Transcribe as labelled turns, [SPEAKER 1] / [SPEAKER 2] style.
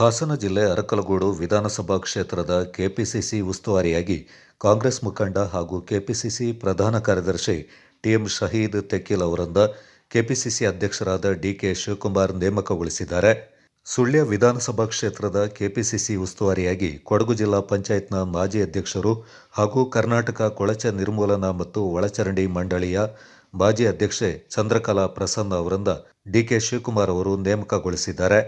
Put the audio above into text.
[SPEAKER 1] ಹಾಸನ ಜಿಲ್ಲೆ ಅರಕಲಗೋಡು ವಿಧಾನಸಭಾ ಕ್ಷೇತ್ರದ ಕೆಪಿಸಿಸಿ ಉಸ್ತುವಾರಿಯಾಗಿ ಕಾಂಗ್ರೆಸ್ ಮುಖಂಡ ಹಾಗೂ ಕೆಪಿಸಿಸಿ ಪ್ರಧಾನ ಕಾರ್ಯದರ್ಶಿ ಟಿಎಂ ಶಹೀದ್ ತೆಕ್ಕಿಲ್ ಅವರಿಂದ ಕೆಪಿಸಿಸಿ ಅಧ್ಯಕ್ಷರಾದ ಡಿಕೆ ಶಿವಕುಮಾರ್ ನೇಮಕಗೊಳಿಸಿದ್ದಾರೆ ಸುಳ್ಯ ವಿಧಾನಸಭಾ ಕ್ಷೇತ್ರದ ಕೆಪಿಸಿಸಿ ಉಸ್ತುವಾರಿಯಾಗಿ ಕೊಡಗು ಜಿಲ್ಲಾ ಪಂಚಾಯತ್ನ ಮಾಜಿ ಅಧ್ಯಕ್ಷರು ಹಾಗೂ ಕರ್ನಾಟಕ ಕೊಳಚೆ ನಿರ್ಮೂಲನಾ ಮತ್ತು ಒಳಚರಂಡಿ ಮಂಡಳಿಯ ಮಾಜಿ ಅಧ್ಯಕ್ಷೆ ಚಂದ್ರಕಲಾ ಪ್ರಸನ್ನ ಅವರಿಂದ ಡಿಕೆ ಶಿವಕುಮಾರ್ ಅವರು ನೇಮಕಗೊಳಿಸಿದ್ದಾರೆ